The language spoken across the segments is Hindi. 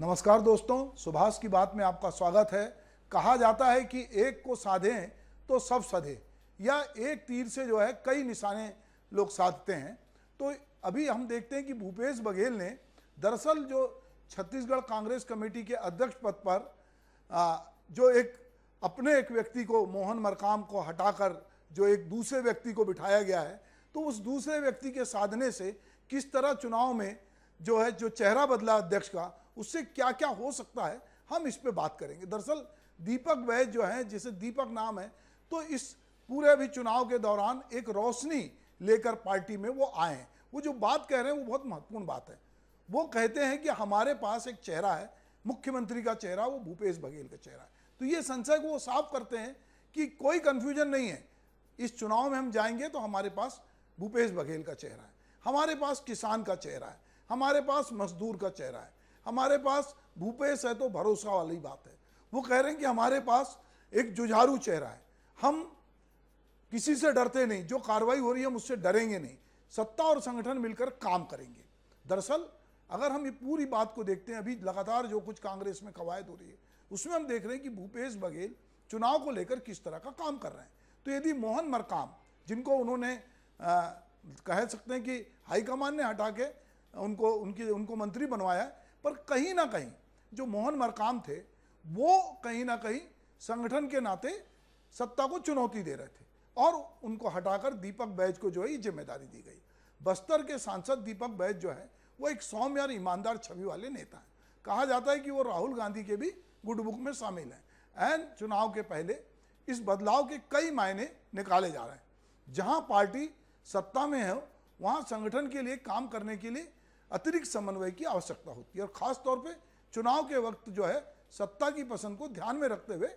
नमस्कार दोस्तों सुभाष की बात में आपका स्वागत है कहा जाता है कि एक को साधें तो सब साधे या एक तीर से जो है कई निशाने लोग साधते हैं तो अभी हम देखते हैं कि भूपेश बघेल ने दरअसल जो छत्तीसगढ़ कांग्रेस कमेटी के अध्यक्ष पद पर आ, जो एक अपने एक व्यक्ति को मोहन मरकाम को हटाकर जो एक दूसरे व्यक्ति को बिठाया गया है तो उस दूसरे व्यक्ति के साधने से किस तरह चुनाव में जो है जो चेहरा बदला अध्यक्ष का उससे क्या क्या हो सकता है हम इस पर बात करेंगे दरअसल दीपक वैद जो है जिसे दीपक नाम है तो इस पूरे अभी चुनाव के दौरान एक रोशनी लेकर पार्टी में वो आए हैं वो जो बात कह रहे हैं वो बहुत महत्वपूर्ण बात है वो कहते हैं कि हमारे पास एक चेहरा है मुख्यमंत्री का चेहरा वो भूपेश बघेल का चेहरा है तो ये संशय को वो साफ करते हैं कि कोई कन्फ्यूजन नहीं है इस चुनाव में हम जाएंगे तो हमारे पास भूपेश बघेल का चेहरा है हमारे पास किसान का चेहरा है हमारे पास मजदूर का चेहरा है हमारे पास भूपेश है तो भरोसा वाली बात है वो कह रहे हैं कि हमारे पास एक जुझारू चेहरा है हम किसी से डरते नहीं जो कार्रवाई हो रही है हम उससे डरेंगे नहीं सत्ता और संगठन मिलकर काम करेंगे दरअसल अगर हम ये पूरी बात को देखते हैं अभी लगातार जो कुछ कांग्रेस में कवायद हो रही है उसमें हम देख रहे हैं कि भूपेश बघेल चुनाव को लेकर किस तरह का काम कर रहे हैं तो यदि मोहन मरकाम जिनको उन्होंने आ, कह सकते हैं कि हाईकमान ने हटा के उनको उनकी उनको मंत्री बनवाया पर कहीं ना कहीं जो मोहन मरकाम थे वो कहीं ना कहीं संगठन के नाते सत्ता को चुनौती दे रहे थे और उनको हटाकर दीपक बैज को जो है ये जिम्मेदारी दी गई बस्तर के सांसद दीपक बैज जो है वो एक सौम्य और ईमानदार छवि वाले नेता हैं कहा जाता है कि वो राहुल गांधी के भी गुडबुक में शामिल हैं एंड चुनाव के पहले इस बदलाव के कई मायने निकाले जा रहे हैं जहां पार्टी सत्ता में है वहां संगठन के लिए काम करने के लिए अतिरिक्त समन्वय की आवश्यकता होती है और खासतौर पर चुनाव के वक्त जो है सत्ता की पसंद को ध्यान में रखते हुए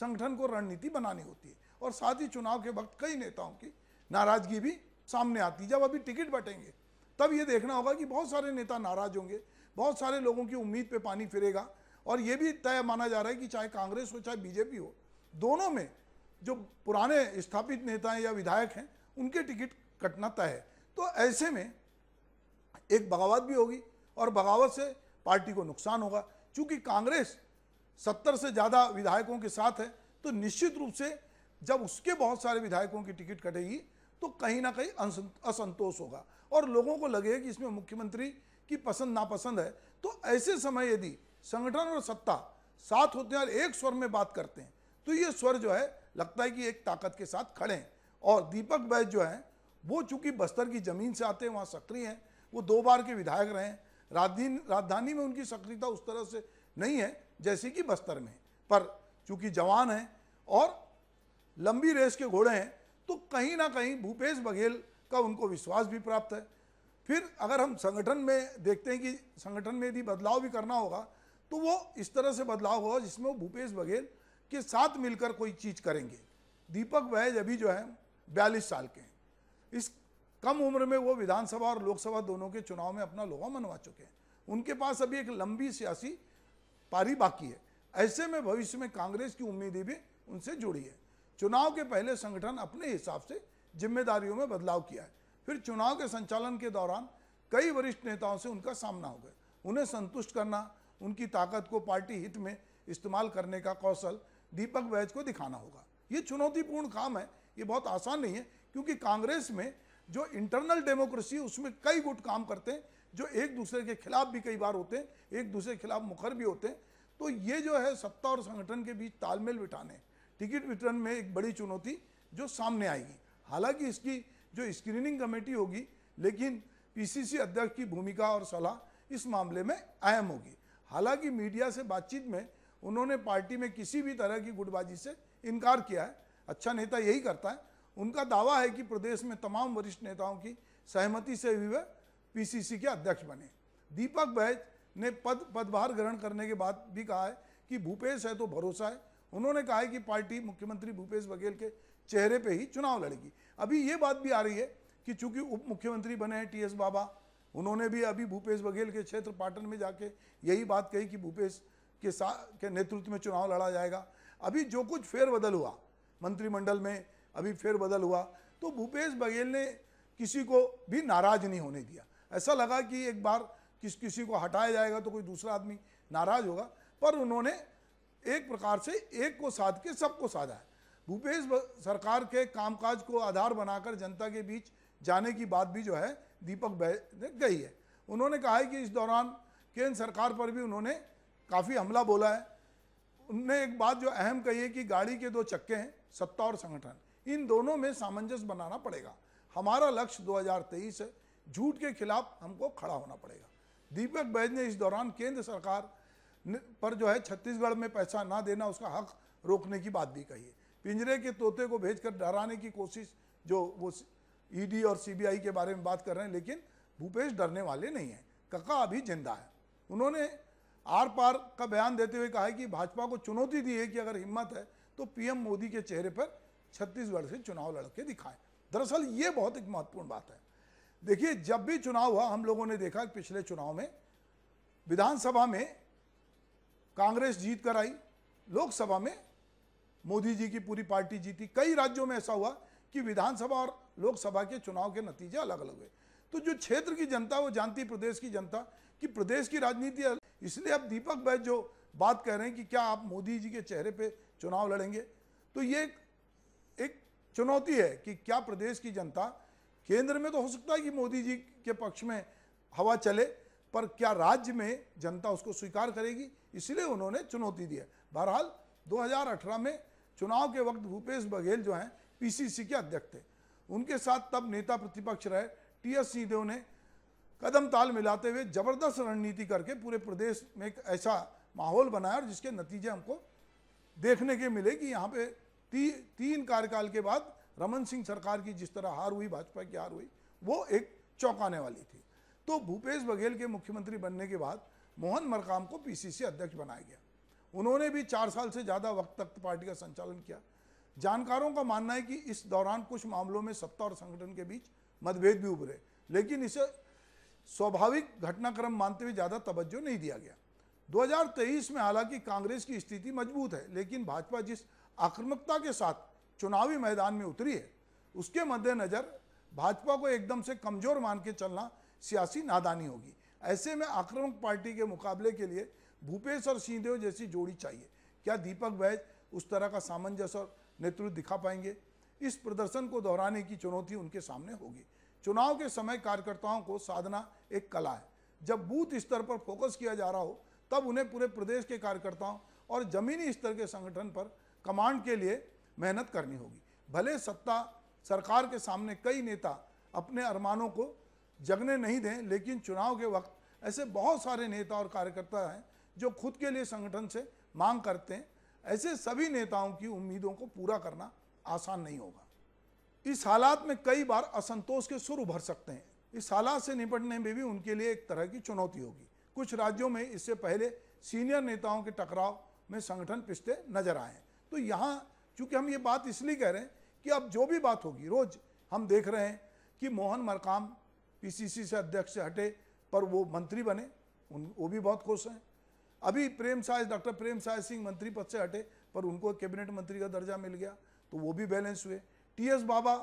संगठन को रणनीति बनानी होती है और साथ ही चुनाव के वक्त कई नेताओं की नाराजगी भी सामने आती है जब अभी टिकट बटेंगे तब ये देखना होगा कि बहुत सारे नेता नाराज होंगे बहुत सारे लोगों की उम्मीद पर पानी फिरेगा और ये भी तय माना जा रहा है कि चाहे कांग्रेस हो चाहे बीजेपी हो दोनों में जो पुराने स्थापित नेता हैं या विधायक हैं उनके टिकट कटना तय है तो ऐसे में एक बगावत भी होगी और बगावत से पार्टी को नुकसान होगा क्योंकि कांग्रेस सत्तर से ज़्यादा विधायकों के साथ है तो निश्चित रूप से जब उसके बहुत सारे विधायकों की टिकट कटेगी तो कहीं ना कहीं असंतोष होगा और लोगों को लगे कि इसमें मुख्यमंत्री की पसंद नापसंद है तो ऐसे समय यदि संगठन और सत्ता साथ होते हैं और एक स्वर में बात करते हैं तो ये स्वर जो है लगता है कि एक ताकत के साथ खड़े हैं और दीपक बैज जो हैं वो चूंकि बस्तर की ज़मीन से आते हैं वहाँ सक्रिय हैं वो दो बार के विधायक रहे हैं राजधानी में उनकी सक्रियता उस तरह से नहीं है जैसे कि बस्तर में पर चूंकि जवान हैं और लंबी रेस के घोड़े हैं तो कहीं ना कहीं भूपेश बघेल का उनको विश्वास भी प्राप्त है फिर अगर हम संगठन में देखते हैं कि संगठन में यदि बदलाव भी करना होगा तो वो इस तरह से बदलाव होगा जिसमें वो भूपेश बघेल के साथ मिलकर कोई चीज़ करेंगे दीपक वैज अभी जो है बयालीस साल के हैं इस कम उम्र में वो विधानसभा और लोकसभा दोनों के चुनाव में अपना लोहा मनवा चुके हैं उनके पास अभी एक लंबी सियासी पारी बाकी है ऐसे में भविष्य में कांग्रेस की उम्मीदें भी उनसे जुड़ी है चुनाव के पहले संगठन अपने हिसाब से जिम्मेदारियों में बदलाव किया है फिर चुनाव के संचालन के दौरान कई वरिष्ठ नेताओं से उनका सामना हो गया उन्हें संतुष्ट करना उनकी ताकत को पार्टी हित में इस्तेमाल करने का कौशल दीपक वैज को दिखाना होगा ये चुनौतीपूर्ण काम है ये बहुत आसान नहीं है क्योंकि कांग्रेस में जो इंटरनल डेमोक्रेसी उसमें कई गुट काम करते हैं जो एक दूसरे के खिलाफ भी कई बार होते हैं एक दूसरे के खिलाफ मुखर भी होते हैं तो ये जो है सत्ता और संगठन के बीच तालमेल बिठाने टिकट वितरण में एक बड़ी चुनौती जो सामने आएगी हालांकि इसकी जो स्क्रीनिंग कमेटी होगी लेकिन पीसीसी अध्यक्ष की भूमिका और सलाह इस मामले में अहम होगी हालांकि मीडिया से बातचीत में उन्होंने पार्टी में किसी भी तरह की गुटबाजी से इनकार किया है अच्छा नेता यही करता है उनका दावा है कि प्रदेश में तमाम वरिष्ठ नेताओं की सहमति से भी वह पीसीसी के अध्यक्ष बने दीपक बैज ने पद पदभार ग्रहण करने के बाद भी कहा है कि भूपेश है तो भरोसा है उन्होंने कहा है कि पार्टी मुख्यमंत्री भूपेश बघेल के चेहरे पे ही चुनाव लड़ेगी अभी ये बात भी आ रही है कि चूंकि उप मुख्यमंत्री बने हैं टी एस बाबा उन्होंने भी अभी भूपेश बघेल के क्षेत्र पाटन में जाके यही बात कही कि भूपेश के साथ के नेतृत्व में चुनाव लड़ा जाएगा अभी जो कुछ फेरबदल हुआ मंत्रिमंडल में अभी फिर बदल हुआ तो भूपेश बघेल ने किसी को भी नाराज नहीं होने दिया ऐसा लगा कि एक बार किस किसी को हटाया जाएगा तो कोई दूसरा आदमी नाराज होगा पर उन्होंने एक प्रकार से एक को साध के सबको साधा है भूपेश सरकार के कामकाज को आधार बनाकर जनता के बीच जाने की बात भी जो है दीपक ने गई है उन्होंने कहा है कि इस दौरान केंद्र सरकार पर भी उन्होंने काफ़ी हमला बोला है उनने एक बात जो अहम कही है कि गाड़ी के दो चक्के हैं सत्ता और संगठन इन दोनों में सामंजस्य बनाना पड़ेगा हमारा लक्ष्य 2023 है झूठ के खिलाफ हमको खड़ा होना पड़ेगा दीपक बैज ने इस दौरान केंद्र सरकार पर जो है छत्तीसगढ़ में पैसा ना देना उसका हक रोकने की बात भी कही है पिंजरे के तोते को भेजकर डराने की कोशिश जो वो ईडी e और सीबीआई के बारे में बात कर रहे हैं लेकिन भूपेश डरने वाले नहीं हैं कका अभी जिंदा है उन्होंने आर पार का बयान देते हुए कहा है कि भाजपा को चुनौती दी है कि अगर हिम्मत है तो पीएम मोदी के चेहरे पर छत्तीसगढ़ से चुनाव लड़के दिखाएं दरअसल ये बहुत एक महत्वपूर्ण बात है देखिए जब भी चुनाव हुआ हम लोगों ने देखा कि पिछले चुनाव में विधानसभा में कांग्रेस जीत कर आई लोकसभा में मोदी जी की पूरी पार्टी जीती कई राज्यों में ऐसा हुआ कि विधानसभा और लोकसभा के चुनाव के नतीजे अलग अलग हुए तो जो क्षेत्र की जनता वो जानती प्रदेश की जनता कि प्रदेश की राजनीति इसलिए अब दीपक भाई जो बात कह रहे हैं कि क्या आप मोदी जी के चेहरे पे चुनाव लड़ेंगे तो ये एक एक चुनौती है कि क्या प्रदेश की जनता केंद्र में तो हो सकता है कि मोदी जी के पक्ष में हवा चले पर क्या राज्य में जनता उसको स्वीकार करेगी इसलिए उन्होंने चुनौती दी है बहरहाल 2018 में चुनाव के वक्त भूपेश बघेल जो हैं पीसीसी के अध्यक्ष थे उनके साथ तब नेता प्रतिपक्ष रहे टी एस सिंहदेव ने कदम ताल मिलाते हुए जबरदस्त रणनीति करके पूरे प्रदेश में एक ऐसा माहौल बनाया और जिसके नतीजे हमको देखने के मिले कि यहाँ पे ती, तीन कार्यकाल के बाद रमन सिंह सरकार की जिस तरह हार हुई भाजपा की हार हुई वो एक चौंकाने वाली थी तो भूपेश बघेल के मुख्यमंत्री बनने के बाद मोहन मरकाम को पीसीसी अध्यक्ष बनाया गया उन्होंने भी चार साल से ज़्यादा वक्त तक पार्टी का संचालन किया जानकारों का मानना है कि इस दौरान कुछ मामलों में सत्ता और संगठन के बीच मतभेद भी उभरे लेकिन इसे स्वाभाविक घटनाक्रम मानते हुए ज़्यादा तवज्जो नहीं दिया गया 2023 में हालांकि कांग्रेस की स्थिति मजबूत है लेकिन भाजपा जिस आक्रमकता के साथ चुनावी मैदान में उतरी है उसके मद्देनज़र भाजपा को एकदम से कमज़ोर मान के चलना सियासी नादानी होगी ऐसे में आक्रमक पार्टी के मुकाबले के लिए भूपेश और सिंहदेव जैसी जोड़ी चाहिए क्या दीपक बैज उस तरह का सामंजस्य और नेतृत्व दिखा पाएंगे इस प्रदर्शन को दोहराने की चुनौती उनके सामने होगी चुनाव के समय कार्यकर्ताओं को साधना एक कला है जब बूथ स्तर पर फोकस किया जा रहा हो तब उन्हें पूरे प्रदेश के कार्यकर्ताओं और जमीनी स्तर के संगठन पर कमांड के लिए मेहनत करनी होगी भले सत्ता सरकार के सामने कई नेता अपने अरमानों को जगने नहीं दें लेकिन चुनाव के वक्त ऐसे बहुत सारे नेता और कार्यकर्ता हैं जो खुद के लिए संगठन से मांग करते हैं ऐसे सभी नेताओं की उम्मीदों को पूरा करना आसान नहीं होगा इस हालात में कई बार असंतोष के सुर उभर सकते हैं इस हालात से निपटने में भी उनके लिए एक तरह की चुनौती होगी कुछ राज्यों में इससे पहले सीनियर नेताओं के टकराव में संगठन पिछते नजर आए हैं तो यहाँ चूँकि हम ये बात इसलिए कह रहे हैं कि अब जो भी बात होगी रोज़ हम देख रहे हैं कि मोहन मरकाम पीसीसी से अध्यक्ष से हटे पर वो मंत्री बने उन वो भी बहुत खुश हैं अभी प्रेम साय डॉक्टर प्रेम साय सिंह मंत्री पद से हटे पर उनको कैबिनेट मंत्री का दर्जा मिल गया तो वो भी बैलेंस हुए टी एस बाबा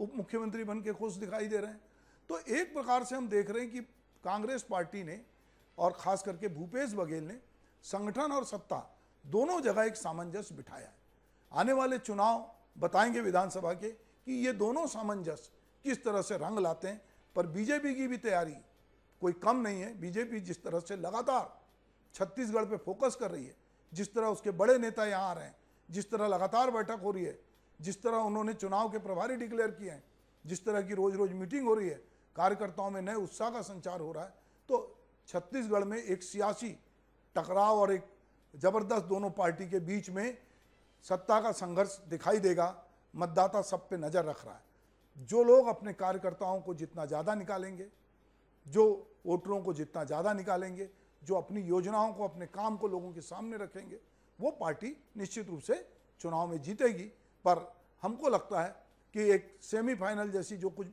उप मुख्यमंत्री बन के खुश दिखाई दे रहे हैं तो एक प्रकार से हम देख रहे हैं कि कांग्रेस पार्टी ने और ख़ास करके भूपेश बघेल ने संगठन और सत्ता दोनों जगह एक सामंजस्य बिठाया है आने वाले चुनाव बताएंगे विधानसभा के कि ये दोनों सामंजस्य किस तरह से रंग लाते हैं पर बीजेपी की भी तैयारी कोई कम नहीं है बीजेपी जिस तरह से लगातार छत्तीसगढ़ पे फोकस कर रही है जिस तरह उसके बड़े नेता यहाँ आ रहे हैं जिस तरह लगातार बैठक हो रही है जिस तरह उन्होंने चुनाव के प्रभारी डिक्लेयर किए हैं जिस तरह की रोज़ रोज़ मीटिंग हो रही है कार्यकर्ताओं में नए उत्साह का संचार हो रहा है तो छत्तीसगढ़ में एक सियासी टकराव और एक ज़बरदस्त दोनों पार्टी के बीच में सत्ता का संघर्ष दिखाई देगा मतदाता सब पे नज़र रख रहा है जो लोग अपने कार्यकर्ताओं को जितना ज़्यादा निकालेंगे जो वोटरों को जितना ज़्यादा निकालेंगे जो अपनी योजनाओं को अपने काम को लोगों के सामने रखेंगे वो पार्टी निश्चित रूप से चुनाव में जीतेगी पर हमको लगता है कि एक सेमीफाइनल जैसी जो कुछ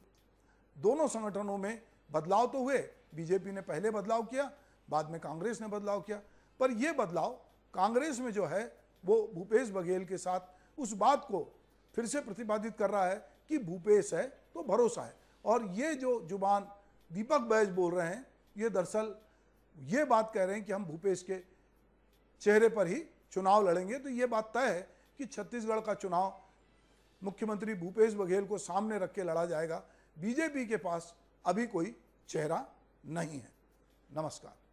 दोनों संगठनों में बदलाव तो हुए बीजेपी ने पहले बदलाव किया बाद में कांग्रेस ने बदलाव किया पर यह बदलाव कांग्रेस में जो है वो भूपेश बघेल के साथ उस बात को फिर से प्रतिपादित कर रहा है कि भूपेश है तो भरोसा है और ये जो जुबान दीपक बैज बोल रहे हैं ये दरअसल ये बात कह रहे हैं कि हम भूपेश के चेहरे पर ही चुनाव लड़ेंगे तो ये बात तय है कि छत्तीसगढ़ का चुनाव मुख्यमंत्री भूपेश बघेल को सामने रख के लड़ा जाएगा बीजेपी के पास अभी कोई चेहरा नहीं है नमस्कार